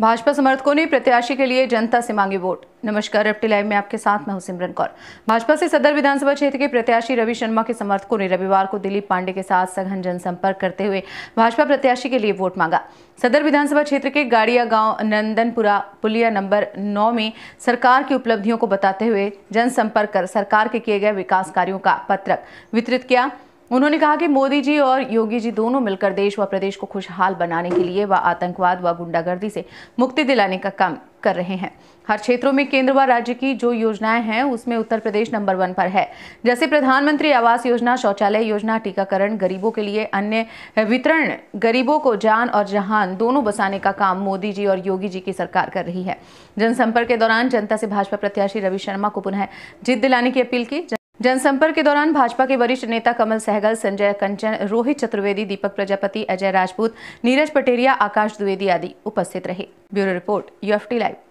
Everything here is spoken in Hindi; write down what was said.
भाजपा समर्थकों ने प्रत्याशी के लिए जनता से मांगी वोट नमस्कार रेप्टी लाइव में आपके साथ मैं हूं सिमरन कौर भाजपा से सदर विधानसभा क्षेत्र के प्रत्याशी रवि शर्मा के समर्थकों ने रविवार को दिलीप पांडे के साथ सघन जनसंपर्क करते हुए भाजपा प्रत्याशी के लिए वोट मांगा सदर विधानसभा क्षेत्र के गाड़िया गांव नंदनपुरा पुलिया नंबर नौ में सरकार की उपलब्धियों को बताते हुए जनसंपर्क कर सरकार के किए गए विकास कार्यो का पत्रक वितरित किया उन्होंने कहा कि मोदी जी और योगी जी दोनों मिलकर देश व प्रदेश को खुशहाल बनाने के लिए व आतंकवाद व गुंडागर्दी से मुक्ति दिलाने का काम कर रहे हैं हर क्षेत्रों में केंद्र व राज्य की जो योजनाएं हैं उसमें उत्तर प्रदेश नंबर वन पर है जैसे प्रधानमंत्री आवास योजना शौचालय योजना टीकाकरण गरीबों के लिए अन्य वितरण गरीबों को जान और जहान दोनों बसाने का काम मोदी जी और योगी जी की सरकार कर रही है जनसंपर्क के दौरान जनता से भाजपा प्रत्याशी रवि शर्मा को पुनः जीत दिलाने की अपील की जनसंपर्क के दौरान भाजपा के वरिष्ठ नेता कमल सहगल संजय कंचन रोहित चतुर्वेदी दीपक प्रजापति अजय राजपूत नीरज पटेरिया आकाश द्विवेदी आदि उपस्थित रहे ब्यूरो रिपोर्ट यूएफटी लाइव